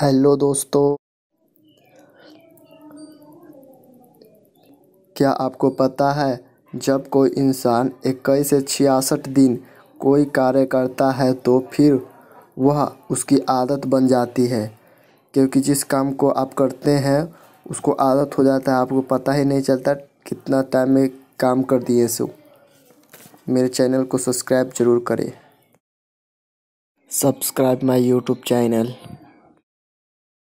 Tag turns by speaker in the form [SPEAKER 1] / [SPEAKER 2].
[SPEAKER 1] hello दोस्तों क्या आपको पता है जब कोई इंसान इक्कीस से छियासठ दिन कोई कार्य करता है तो फिर वह उसकी आदत बन जाती है क्योंकि जिस काम को आप करते हैं उसको आदत हो जाता है आपको पता ही नहीं चलता कितना टाइम में काम कर दिए सो मेरे चैनल को सब्सक्राइब जरूर करें सब्सक्राइब माय यूट्यूब चैनल